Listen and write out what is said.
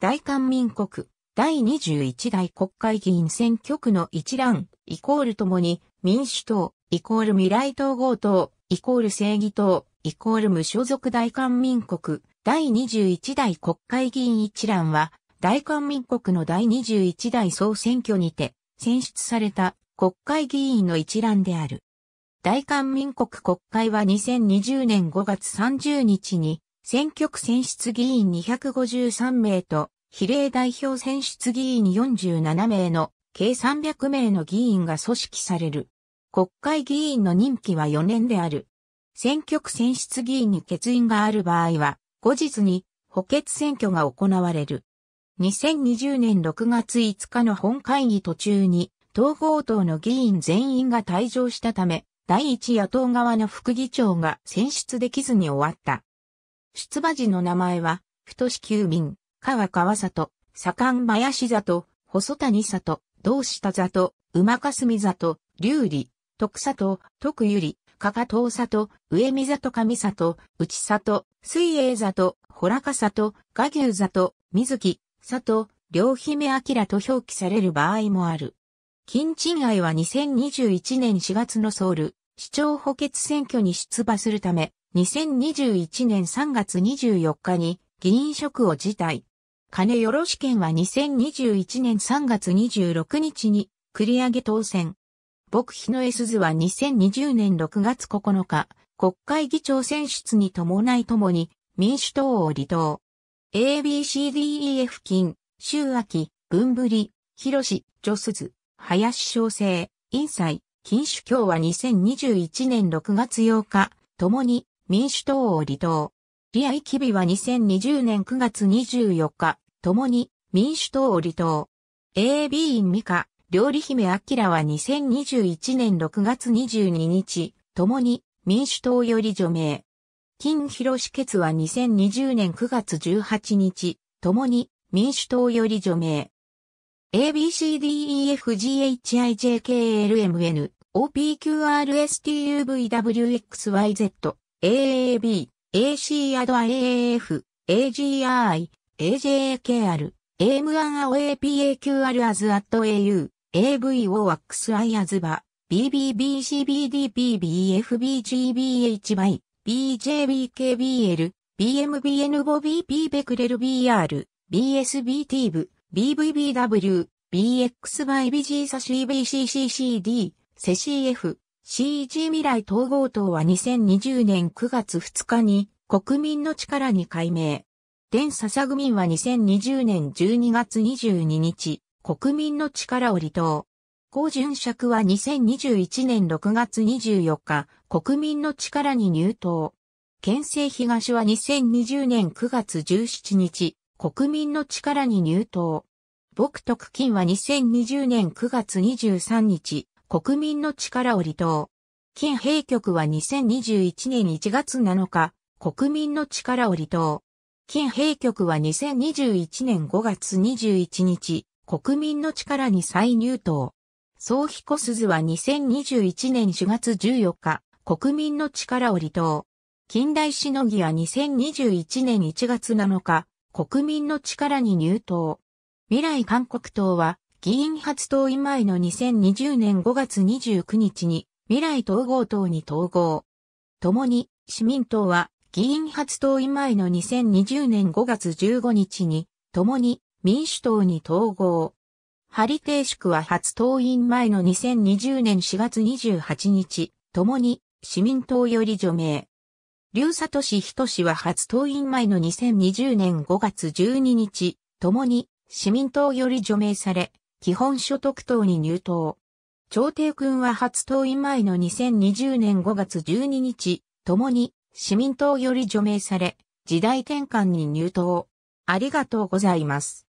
大韓民国第21代国会議員選挙区の一覧、イコールともに民主党、イコール未来統合党、イコール正義党、イコール無所属大韓民国第21代国会議員一覧は、大韓民国の第21代総選挙にて選出された国会議員の一覧である。大韓民国国会は2020年5月30日に選挙区選出議員253名と、比例代表選出議員47名の計300名の議員が組織される。国会議員の任期は4年である。選挙区選出議員に欠員がある場合は、後日に補欠選挙が行われる。2020年6月5日の本会議途中に、統合党の議員全員が退場したため、第一野党側の副議長が選出できずに終わった。出馬時の名前は、太子急便、川川里、左官林里、細谷里、道下里、馬霞里、竜里、徳里、徳ゆ里、かかとう里、上見里上里、内里、水泳里、ほらか里、賀牛里、水木、里、両姫明と表記される場合もある。金賃愛は2021年4月のソウル、市長補欠選挙に出馬するため、2021年3月24日に議員職を辞退。金よろし県は2021年3月26日に繰り上げ当選。僕日野江鈴は2020年6月9日、国会議長選出に伴いともに民主党を離党。ABCDEF 金、周秋、文ぶり、広志、女鈴、林小生、インサイ、金主教は2021年6月8日、ともに民主党を離党。リアイキビは2020年9月24日、共に民主党を離党。AB 員美香、料理姫アキラは2021年6月22日、共に民主党より除名。金広志傑は2020年9月18日、共に民主党より除名。ABCDEFGHIJKLMN OPQRSTUVWXYZ AAB、AC アド AAF、AGI、AJKR、AM1AOAPAQR as at AU、AVOX I as ba、BBBCBDPBFBGBHY、BJBKBL、BMBN ボ BP ベクレル BR、BSBT 部、BVBW、BX by BG サ CBCCCD、セ CF、CG 未来統合党は2020年9月2日に国民の力に改名。電笹組は2020年12月22日、国民の力を離党。高純尺は2021年6月24日、国民の力に入党。県政東は2020年9月17日、国民の力に入党。僕特金は2020年9月23日、国民の力を離党。近兵局は2021年1月7日、国民の力を離党。近兵局は2021年5月21日、国民の力に再入党。総彦鈴は2021年4月14日、国民の力を離党。近代しのぎは2021年1月7日、国民の力に入党。未来韓国党は、議員初党員前の2020年5月29日に未来統合党に統合。共に市民党は議員初党員前の2020年5月15日に共に民主党に統合。ハリテイシクは初党員前の2020年4月28日、共に市民党より除名。竜里氏人氏は初党員前の2020年5月12日、共に市民党より除名され、基本所得党に入党。朝廷君は初党員前の2020年5月12日、共に市民党より除名され、時代転換に入党。ありがとうございます。